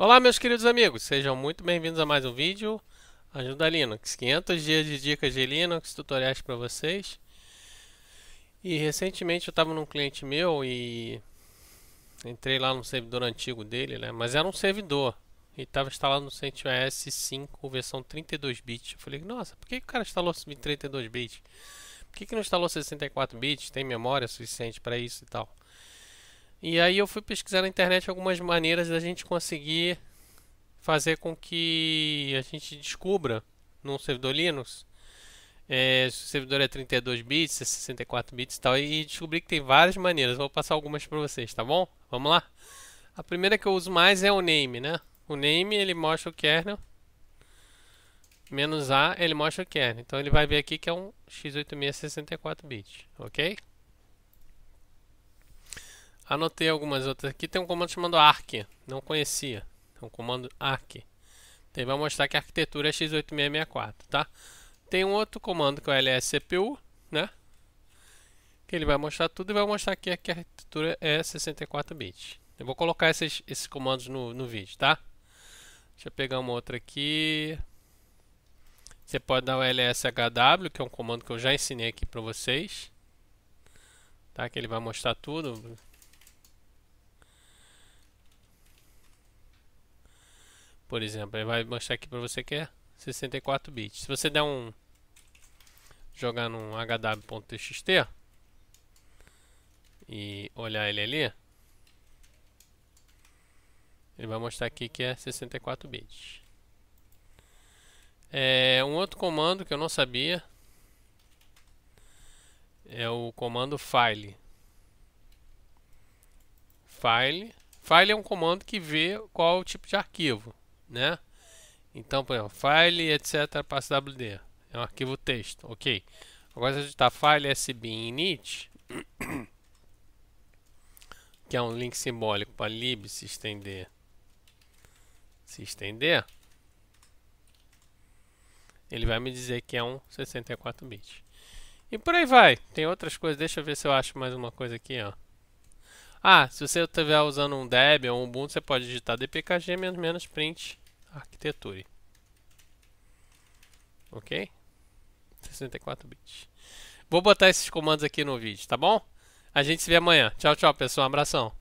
Olá meus queridos amigos, sejam muito bem-vindos a mais um vídeo Ajuda Linux, 500 dias de dicas de Linux, tutoriais para vocês E recentemente eu estava num cliente meu e entrei lá no servidor antigo dele, né? mas era um servidor e estava instalado no CentOS 5 versão 32 bits. Eu falei, nossa, por que, que o cara instalou 32 bits? Por que, que não instalou 64 bits? Tem memória suficiente para isso e tal? E aí eu fui pesquisar na internet algumas maneiras da gente conseguir fazer com que a gente descubra num servidor Linux é, se o servidor é 32 bits, é 64 bits e tal, e descobri que tem várias maneiras. Vou passar algumas para vocês, tá bom? Vamos lá? A primeira que eu uso mais é o name, né? O name ele mostra o kernel, menos A ele mostra o kernel. Então ele vai ver aqui que é um x86 64 bits, ok? Anotei algumas outras aqui. Tem um comando chamado ARC. Não conhecia. Tem é um comando ARC. Ele vai mostrar que a arquitetura é x8664, tá? Tem um outro comando que é o LSCPU, né? Que ele vai mostrar tudo e vai mostrar aqui que a arquitetura é 64 bits. Eu vou colocar esses, esses comandos no, no vídeo, tá? Deixa eu pegar uma outra aqui. Você pode dar o lshw, que é um comando que eu já ensinei aqui para vocês. Tá? Que ele vai mostrar tudo. por exemplo. Ele vai mostrar aqui para você que é 64 bits. Se você der um jogar num hw.txt e olhar ele ali, ele vai mostrar aqui que é 64 bits. É um outro comando que eu não sabia é o comando file. File, file é um comando que vê qual é o tipo de arquivo né? Então, por exemplo, file, etc, passa WD. É um arquivo texto, ok. Agora se gente digitar file sbinit, que é um link simbólico para lib se estender, se estender, ele vai me dizer que é um 64 bits. E por aí vai. Tem outras coisas. Deixa eu ver se eu acho mais uma coisa aqui, ó. Ah, se você estiver usando um Debian ou um Ubuntu, você pode digitar dpkg print arquiteture. Ok? 64 bits. Vou botar esses comandos aqui no vídeo, tá bom? A gente se vê amanhã. Tchau, tchau, pessoal. Um abração.